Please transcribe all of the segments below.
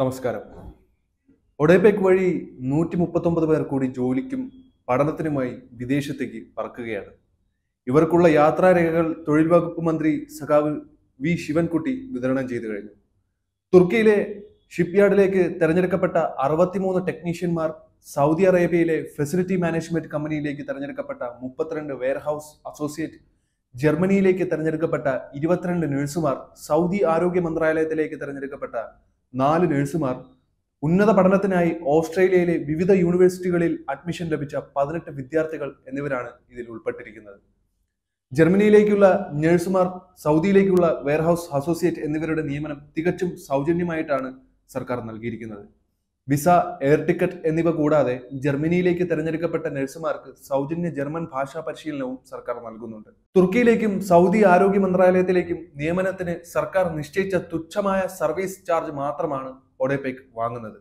നമസ്കാരം ഒഡേപെക് വഴി നൂറ്റി മുപ്പത്തൊമ്പത് പേർ കൂടി ജോലിക്കും പഠനത്തിനുമായി വിദേശത്തേക്ക് പറക്കുകയാണ് ഇവർക്കുള്ള യാത്രാരേഖകൾ തൊഴിൽ വകുപ്പ് മന്ത്രി സഖാവ് വി ശിവൻകുട്ടി വിതരണം ചെയ്തു കഴിഞ്ഞു തുർക്കിയിലെ ഷിപ്പ്യാർഡിലേക്ക് തെരഞ്ഞെടുക്കപ്പെട്ട അറുപത്തിമൂന്ന് ടെക്നീഷ്യന്മാർ സൗദി അറേബ്യയിലെ ഫെസിലിറ്റി മാനേജ്മെന്റ് കമ്പനിയിലേക്ക് തെരഞ്ഞെടുക്കപ്പെട്ട മുപ്പത്തിരണ്ട് വെയർഹൌസ് അസോസിയേറ്റ് ജർമ്മനിയിലേക്ക് തെരഞ്ഞെടുക്കപ്പെട്ട ഇരുപത്തിരണ്ട് നഴ്സുമാർ സൗദി ആരോഗ്യ മന്ത്രാലയത്തിലേക്ക് തെരഞ്ഞെടുക്കപ്പെട്ട നാല് നഴ്സുമാർ ഉന്നത പഠനത്തിനായി ഓസ്ട്രേലിയയിലെ വിവിധ യൂണിവേഴ്സിറ്റികളിൽ അഡ്മിഷൻ ലഭിച്ച പതിനെട്ട് വിദ്യാർത്ഥികൾ എന്നിവരാണ് ഇതിൽ ഉൾപ്പെട്ടിരിക്കുന്നത് ജർമ്മനിയിലേക്കുള്ള നഴ്സുമാർ സൗദിയിലേക്കുള്ള വെയർഹൗസ് അസോസിയേറ്റ് എന്നിവരുടെ നിയമനം തികച്ചും സൗജന്യമായിട്ടാണ് സർക്കാർ നൽകിയിരിക്കുന്നത് വിസ എയർ ടിക്കറ്റ് എന്നിവ കൂടാതെ ജർമ്മനിയിലേക്ക് തെരഞ്ഞെടുക്കപ്പെട്ട നഴ്സുമാർക്ക് സൗജന്യ ജർമ്മൻ ഭാഷാ പരിശീലനവും സർക്കാർ നൽകുന്നുണ്ട് തുർക്കിയിലേക്കും സൗദി ആരോഗ്യ മന്ത്രാലയത്തിലേക്കും നിയമനത്തിന് സർക്കാർ നിശ്ചയിച്ച തുച്ഛമായ സർവീസ് ചാർജ് മാത്രമാണ് ഒഡേപെക് വാങ്ങുന്നത്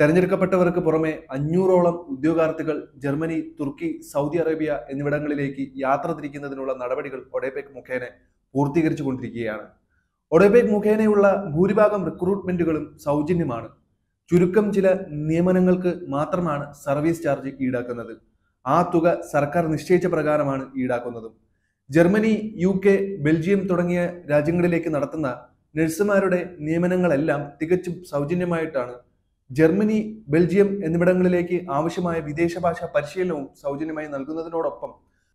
തെരഞ്ഞെടുക്കപ്പെട്ടവർക്ക് പുറമെ അഞ്ഞൂറോളം ഉദ്യോഗാർത്ഥികൾ ജർമ്മനി തുർക്കി സൗദി അറേബ്യ എന്നിവിടങ്ങളിലേക്ക് യാത്ര തിരിക്കുന്നതിനുള്ള നടപടികൾ ഒഡേപെക് മുഖേന പൂർത്തീകരിച്ചു കൊണ്ടിരിക്കുകയാണ് ഒഡേപെക് മുഖേനയുള്ള ഭൂരിഭാഗം റിക്രൂട്ട്മെന്റുകളും സൗജന്യമാണ് ചുരുക്കം ചില നിയമനങ്ങൾക്ക് മാത്രമാണ് സർവീസ് ചാർജ് ഈടാക്കുന്നത് ആ തുക സർക്കാർ നിശ്ചയിച്ച പ്രകാരമാണ് ഈടാക്കുന്നതും ജർമ്മനി യു കെ ബെൽജിയം തുടങ്ങിയ രാജ്യങ്ങളിലേക്ക് നടത്തുന്ന നഴ്സുമാരുടെ നിയമനങ്ങളെല്ലാം തികച്ചും സൗജന്യമായിട്ടാണ് ജർമ്മനി ബെൽജിയം എന്നിവിടങ്ങളിലേക്ക് ആവശ്യമായ വിദേശ ഭാഷാ പരിശീലനവും സൗജന്യമായി നൽകുന്നതിനോടൊപ്പം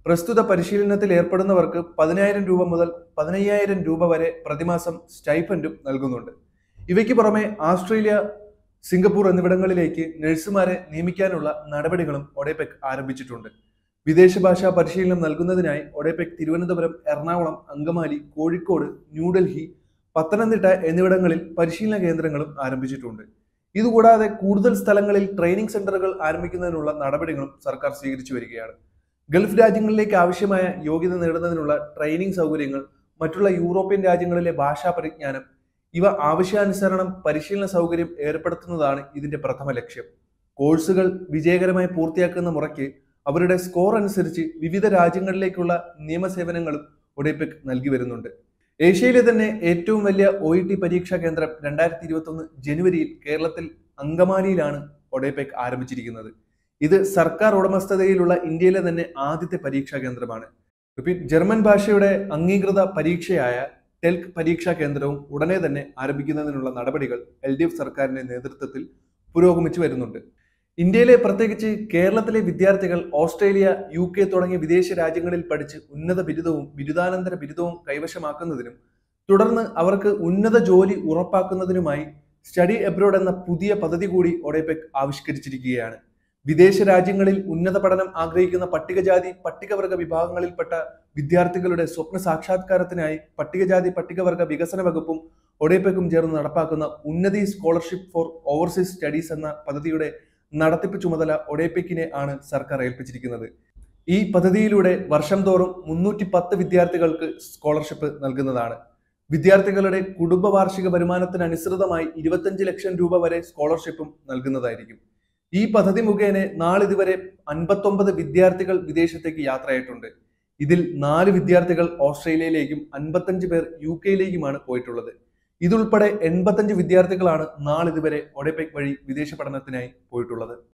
പ്രസ്തുത പരിശീലനത്തിൽ ഏർപ്പെടുന്നവർക്ക് പതിനായിരം രൂപ മുതൽ പതിനയ്യായിരം രൂപ വരെ പ്രതിമാസം സ്റ്റൈഫൻഡും നൽകുന്നുണ്ട് ഇവയ്ക്ക് പുറമെ ആസ്ട്രേലിയ സിംഗപ്പൂർ എന്നിവിടങ്ങളിലേക്ക് നഴ്സുമാരെ നിയമിക്കാനുള്ള നടപടികളും ഒഡേപെക് ആരംഭിച്ചിട്ടുണ്ട് വിദേശ ഭാഷാ പരിശീലനം നൽകുന്നതിനായി ഒഡേപെക് തിരുവനന്തപുരം എറണാകുളം അങ്കമാലി കോഴിക്കോട് ന്യൂഡൽഹി പത്തനംതിട്ട എന്നിവിടങ്ങളിൽ പരിശീലന കേന്ദ്രങ്ങളും ആരംഭിച്ചിട്ടുണ്ട് ഇതുകൂടാതെ കൂടുതൽ സ്ഥലങ്ങളിൽ ട്രെയിനിങ് സെന്ററുകൾ ആരംഭിക്കുന്നതിനുള്ള നടപടികളും സർക്കാർ സ്വീകരിച്ചു വരികയാണ് ഗൾഫ് രാജ്യങ്ങളിലേക്ക് ആവശ്യമായ യോഗ്യത നേടുന്നതിനുള്ള ട്രെയിനിങ് സൗകര്യങ്ങൾ മറ്റുള്ള യൂറോപ്യൻ രാജ്യങ്ങളിലെ ഭാഷാ പരിജ്ഞാനം ഇവ ആവശ്യാനുസരണം പരിശീലന സൗകര്യം ഏർപ്പെടുത്തുന്നതാണ് ഇതിന്റെ പ്രഥമ ലക്ഷ്യം കോഴ്സുകൾ വിജയകരമായി പൂർത്തിയാക്കുന്ന മുറയ്ക്ക് അവരുടെ സ്കോർ അനുസരിച്ച് വിവിധ രാജ്യങ്ങളിലേക്കുള്ള നിയമസേവനങ്ങളും ഒഡെപെക് നൽകി വരുന്നുണ്ട് ഏഷ്യയിലെ തന്നെ ഏറ്റവും വലിയ ഒ ഇ ടി പരീക്ഷാ കേന്ദ്രം രണ്ടായിരത്തി ഇരുപത്തൊന്ന് ജനുവരിയിൽ കേരളത്തിൽ അങ്കമാലിയിലാണ് ഒഡേപെക് ആരംഭിച്ചിരിക്കുന്നത് ഇത് സർക്കാർ ഉടമസ്ഥതയിലുള്ള ഇന്ത്യയിലെ തന്നെ ആദ്യത്തെ പരീക്ഷാ കേന്ദ്രമാണ് ജർമ്മൻ ഭാഷയുടെ അംഗീകൃത പരീക്ഷയായ ടെൽക്ക് പരീക്ഷാ കേന്ദ്രവും ഉടനെ തന്നെ ആരംഭിക്കുന്നതിനുള്ള നടപടികൾ എൽ ഡി എഫ് സർക്കാരിന്റെ നേതൃത്വത്തിൽ പുരോഗമിച്ചു വരുന്നുണ്ട് ഇന്ത്യയിലെ പ്രത്യേകിച്ച് കേരളത്തിലെ വിദ്യാർത്ഥികൾ ഓസ്ട്രേലിയ യു കെ തുടങ്ങിയ വിദേശ രാജ്യങ്ങളിൽ പഠിച്ച് ഉന്നത ബിരുദവും ബിരുദാനന്തര ബിരുദവും കൈവശമാക്കുന്നതിനും തുടർന്ന് അവർക്ക് ഉന്നത ജോലി ഉറപ്പാക്കുന്നതിനുമായി സ്റ്റഡി എബ്രോഡ് എന്ന പുതിയ പദ്ധതി കൂടി ഒഡേപെക് ആവിഷ്കരിച്ചിരിക്കുകയാണ് വിദേശ രാജ്യങ്ങളിൽ ഉന്നത പഠനം ആഗ്രഹിക്കുന്ന പട്ടികജാതി പട്ടികവർഗ വിഭാഗങ്ങളിൽപ്പെട്ട വിദ്യാർത്ഥികളുടെ സ്വപ്ന സാക്ഷാത്കാരത്തിനായി പട്ടികജാതി പട്ടികവർഗ വികസന വകുപ്പും ഒഡേപ്പക്കും ചേർന്ന് നടപ്പാക്കുന്ന ഉന്നതി സ്കോളർഷിപ്പ് ഫോർ ഓവർസീസ് സ്റ്റഡീസ് എന്ന പദ്ധതിയുടെ നടത്തിപ്പ് ചുമതല ഒഡേപ്പക്കിനെ ആണ് സർക്കാർ ഏൽപ്പിച്ചിരിക്കുന്നത് ഈ പദ്ധതിയിലൂടെ വർഷം തോറും മുന്നൂറ്റി പത്ത് വിദ്യാർത്ഥികൾക്ക് സ്കോളർഷിപ്പ് നൽകുന്നതാണ് വിദ്യാർത്ഥികളുടെ കുടുംബ വാർഷിക വരുമാനത്തിനനുസൃതമായി ഇരുപത്തഞ്ച് ലക്ഷം രൂപ വരെ സ്കോളർഷിപ്പും നൽകുന്നതായിരിക്കും ഈ പദ്ധതി മുഖേന നാളിതുവരെ അൻപത്തൊമ്പത് വിദ്യാർത്ഥികൾ വിദേശത്തേക്ക് യാത്രയായിട്ടുണ്ട് ഇതിൽ നാല് വിദ്യാർത്ഥികൾ ഓസ്ട്രേലിയയിലേക്കും അൻപത്തഞ്ച് പേർ യു കെയിലേക്കുമാണ് പോയിട്ടുള്ളത് ഇതുൾപ്പെടെ എൺപത്തഞ്ച് വിദ്യാർത്ഥികളാണ് നാളിതുവരെ ഒഡെപെക് വഴി വിദേശ പഠനത്തിനായി പോയിട്ടുള്ളത്